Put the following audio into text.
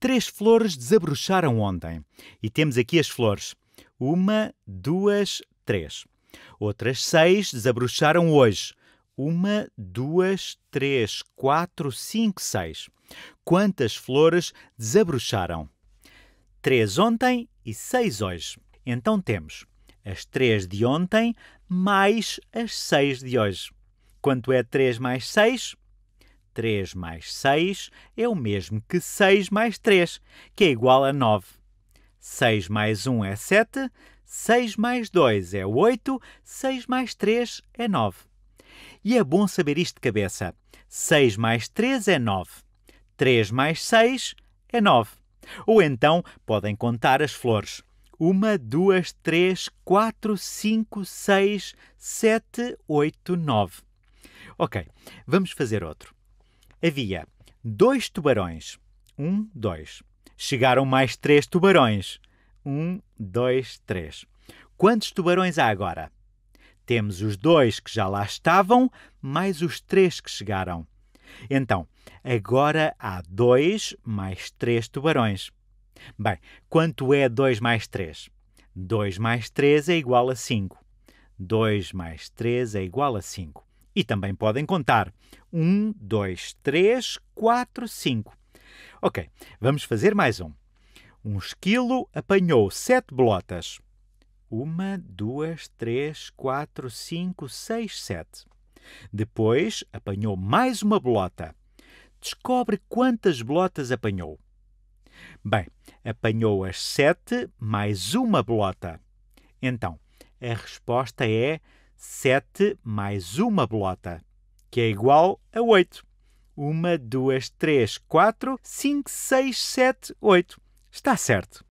Três flores desabrocharam ontem e temos aqui as flores. Uma, duas, três. Outras seis desabrocharam hoje. Uma, duas, três, quatro, cinco, seis. Quantas flores desabrocharam? Três ontem e seis hoje. Então temos as três de ontem mais as seis de hoje. Quanto é três mais seis? 3 mais 6 é o mesmo que 6 mais 3, que é igual a 9. 6 mais 1 é 7, 6 mais 2 é 8, 6 mais 3 é 9. E é bom saber isto de cabeça. 6 mais 3 é 9. 3 mais 6 é 9. Ou então podem contar as flores. 1, 2, 3, 4, 5, 6, 7, 8, 9. Ok, vamos fazer outro. Havia dois tubarões. Um, dois. Chegaram mais três tubarões. Um, dois, três. Quantos tubarões há agora? Temos os dois que já lá estavam, mais os três que chegaram. Então, agora há dois mais três tubarões. Bem, quanto é dois mais três? Dois mais três é igual a cinco. 2 mais 3 é igual a 5. E também podem contar. 1, 2, 3, 4, 5. Ok, vamos fazer mais um. Um esquilo apanhou sete bolotas. Uma, duas, três, quatro, cinco, seis, sete. Depois apanhou mais uma bolota. Descobre quantas bolotas apanhou. Bem, apanhou as sete mais uma bolota. Então, a resposta é 7 mais uma bolota, que é igual a 8. 1, 2, 3, 4, 5, 6, 7, 8. Está certo.